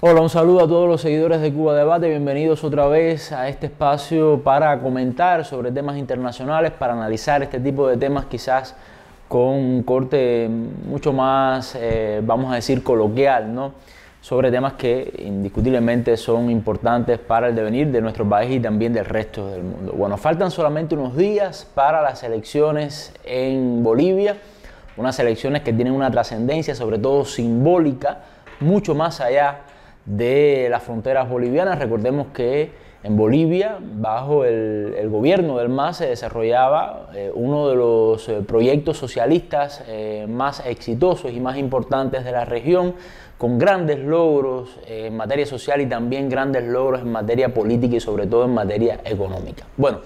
Hola, un saludo a todos los seguidores de Cuba Debate, bienvenidos otra vez a este espacio para comentar sobre temas internacionales, para analizar este tipo de temas quizás con un corte mucho más, eh, vamos a decir, coloquial, ¿no? Sobre temas que indiscutiblemente son importantes para el devenir de nuestro país y también del resto del mundo. Bueno, faltan solamente unos días para las elecciones en Bolivia, unas elecciones que tienen una trascendencia sobre todo simbólica, mucho más allá de las fronteras bolivianas. Recordemos que en Bolivia, bajo el, gobierno del MAS, se desarrollaba eh, uno de los eh, proyectos socialistas eh, más exitosos y más importantes de la región, con grandes logros en materia social y también grandes logros en materia política y sobre todo en materia económica. Bueno,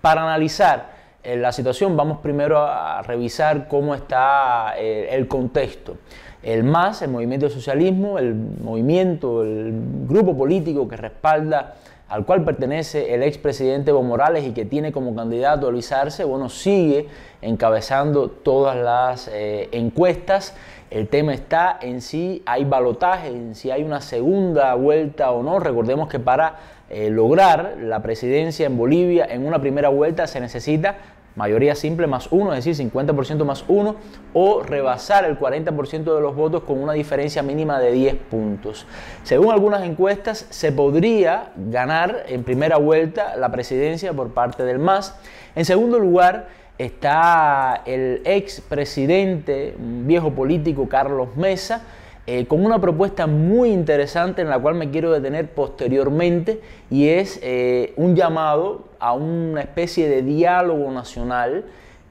para analizar la situación vamos primero a revisar cómo está el contexto el MAS, el Movimiento del Socialismo, el movimiento, el grupo político que respalda al cual pertenece el expresidente Evo Morales y que tiene como candidato a Luis Arce, bueno, sigue encabezando todas las eh, encuestas. El tema está en si hay balotaje, en si hay una segunda vuelta o no. Recordemos que para eh, lograr la presidencia en Bolivia en una primera vuelta se necesita mayoría simple más uno, es decir, 50% más uno, o rebasar el 40% de los votos con una diferencia mínima de 10 puntos. Según algunas encuestas, se podría ganar en primera vuelta la presidencia por parte del MAS. En segundo lugar, está el ex presidente, un viejo político, Carlos Mesa, eh, con una propuesta muy interesante en la cual me quiero detener posteriormente y es eh, un llamado a una especie de diálogo nacional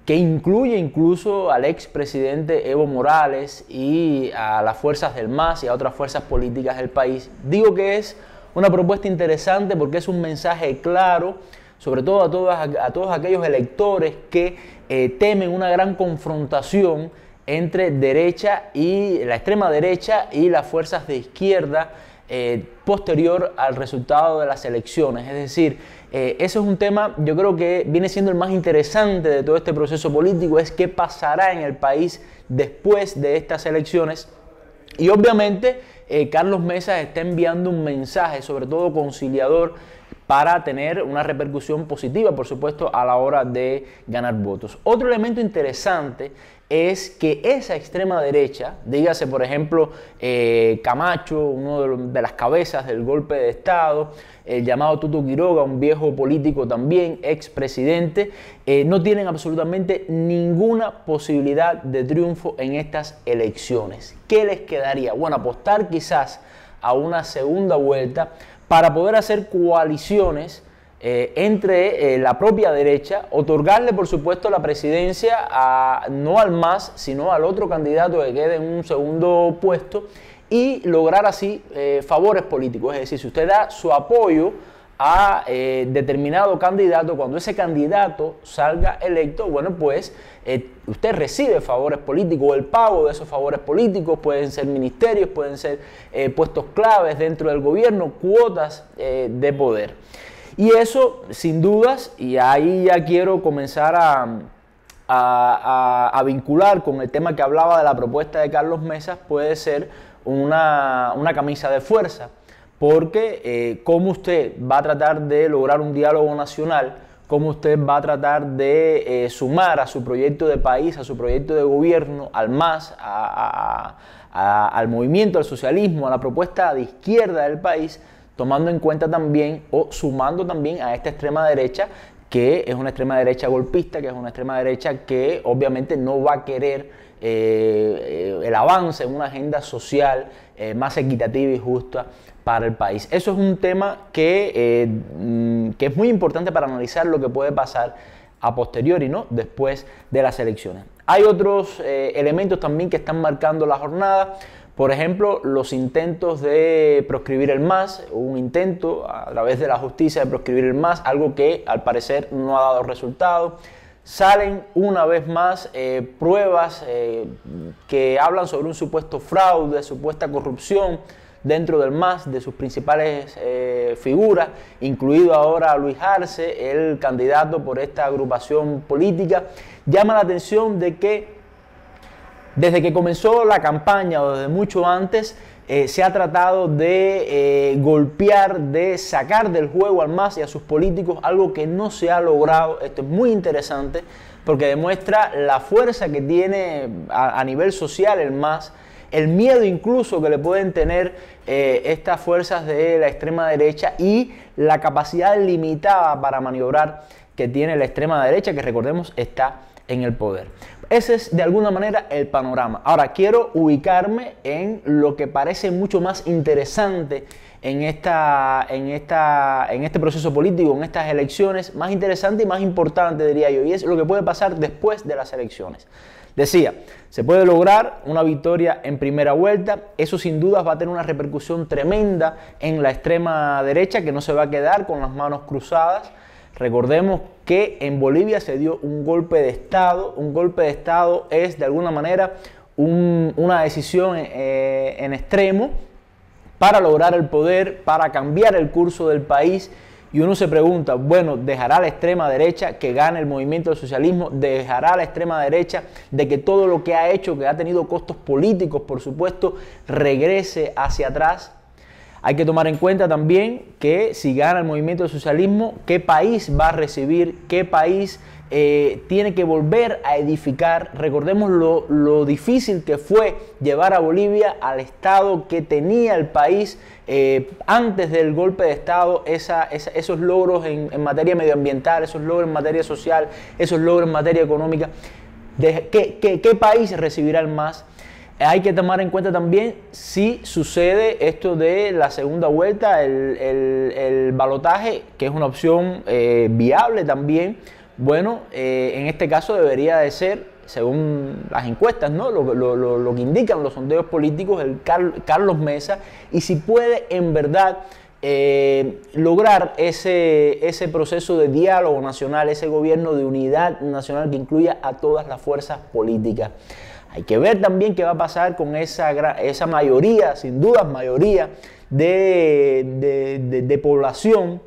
que incluye incluso al expresidente Evo Morales y a las fuerzas del MAS y a otras fuerzas políticas del país. Digo que es una propuesta interesante porque es un mensaje claro, sobre todo a, todas, a todos aquellos electores que eh, temen una gran confrontación entre derecha y la extrema derecha y las fuerzas de izquierda eh, posterior al resultado de las elecciones. Es decir, eh, eso es un tema, yo creo que viene siendo el más interesante de todo este proceso político, es qué pasará en el país después de estas elecciones. Y obviamente eh, Carlos Mesa está enviando un mensaje, sobre todo conciliador, para tener una repercusión positiva, por supuesto, a la hora de ganar votos. Otro elemento interesante es que esa extrema derecha, dígase por ejemplo eh, Camacho, uno de, las cabezas del golpe de Estado, el llamado Tuto Quiroga, un viejo político también, expresidente, presidente, eh, no tienen absolutamente ninguna posibilidad de triunfo en estas elecciones. ¿Qué les quedaría? Bueno, apostar quizás a una segunda vuelta para poder hacer coaliciones eh, entre eh, la propia derecha, otorgarle por supuesto la presidencia a, no al MAS, sino al otro candidato que quede en un segundo puesto y lograr así eh, favores políticos. Es decir, si usted da su apoyo a eh, determinado candidato, cuando ese candidato salga electo, bueno, pues eh, usted recibe favores políticos o el pago de esos favores políticos, pueden ser ministerios, pueden ser eh, puestos claves dentro del gobierno, cuotas de poder. Y eso, sin dudas, y ahí ya quiero comenzar a, vincular con el tema que hablaba de la propuesta de Carlos Mesas, puede ser una camisa de fuerza porque eh, cómo usted va a tratar de lograr un diálogo nacional, cómo usted va a tratar de eh, sumar a su proyecto de país, a su proyecto de gobierno, al MAS, al movimiento, al socialismo, a la propuesta de izquierda del país, tomando en cuenta también o sumando también a esta extrema derecha que es una extrema derecha golpista, que es una extrema derecha que obviamente no va a querer eh, el avance en una agenda social más equitativa y justa para el país. Eso es un tema eh, mm, que, es muy importante para analizar lo que puede pasar a posteriori, ¿no? Después de las elecciones. Hay otros eh, elementos también que están marcando la jornada. Por ejemplo, los intentos de proscribir el MAS, un intento a través de la justicia de proscribir el MAS, algo que al parecer no ha dado resultado. Salen una vez más eh, pruebas que hablan sobre un supuesto fraude, supuesta corrupción dentro del MAS de sus principales eh, figuras, incluido ahora Luis Arce, el candidato por esta agrupación política, llama la atención de que desde que comenzó la campaña o desde mucho antes, eh, se ha tratado de eh, golpear, de sacar del juego al MAS y a sus políticos, algo que no se ha logrado. Esto es muy interesante porque demuestra la fuerza que tiene a, a nivel social el MAS el miedo incluso que le pueden tener eh, estas fuerzas de la extrema derecha y la capacidad limitada para maniobrar que tiene la extrema derecha, que recordemos está en el poder. Ese es de alguna manera el panorama. Ahora quiero ubicarme en lo que parece mucho más interesante en, esta, en, esta, en este proceso político, en estas elecciones, más interesante y más importante, diría yo, y es lo que puede pasar después de las elecciones. Decía, se puede lograr una victoria en primera vuelta, eso sin dudas va a tener una repercusión tremenda en la extrema derecha que no se va a quedar con las manos cruzadas. Recordemos que en Bolivia se dio un golpe de Estado, un golpe de Estado es de alguna manera una decisión eh, en extremo para lograr el poder, para cambiar el curso del país. Y uno se pregunta, bueno, ¿dejará la extrema derecha que gane el movimiento del socialismo? ¿Dejará la extrema derecha de que todo lo que ha hecho, que ha tenido costos políticos, por supuesto, regrese hacia atrás? Hay que tomar en cuenta también que si gana el movimiento del socialismo, ¿qué país va a recibir? ¿Qué país eh, tiene que volver a edificar. Recordemos lo, difícil que fue llevar a Bolivia al estado que tenía el país eh, antes del golpe de Estado, esos logros en, materia medioambiental, esos logros en materia social, esos logros en materia económica. ¿qué, qué, país recibirá el más? Hay que tomar en cuenta también si sucede esto de la segunda vuelta, el, balotaje, que es una opción eh, viable también, bueno, eh, en este caso debería de ser, según las encuestas, lo, que indican los sondeos políticos, el Carlos Mesa, y si puede en verdad eh, lograr ese, proceso de diálogo nacional, ese gobierno de unidad nacional que incluya a todas las fuerzas políticas. Hay que ver también qué va a pasar con esa, esa mayoría, sin dudas mayoría, de población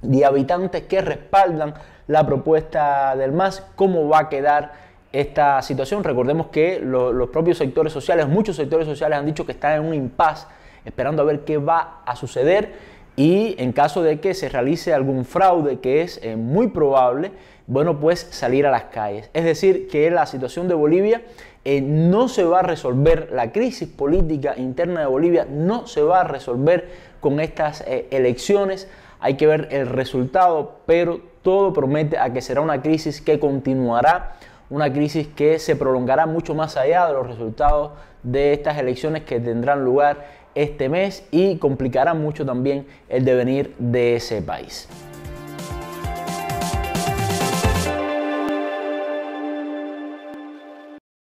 de habitantes que respaldan la propuesta del MAS, cómo va a quedar esta situación. Recordemos que los propios sectores sociales, muchos sectores sociales han dicho que están en un impasse, esperando a ver qué va a suceder y en caso de que se realice algún fraude, que es eh, muy probable, bueno, pues salir a las calles. Es decir, que la situación de Bolivia eh, no se va a resolver, la crisis política interna de Bolivia no se va a resolver con estas eh, elecciones. Hay que ver el resultado, pero todo promete a que será una crisis que continuará, una crisis que se prolongará mucho más allá de los resultados de estas elecciones que tendrán lugar este mes y complicará mucho también el devenir de ese país.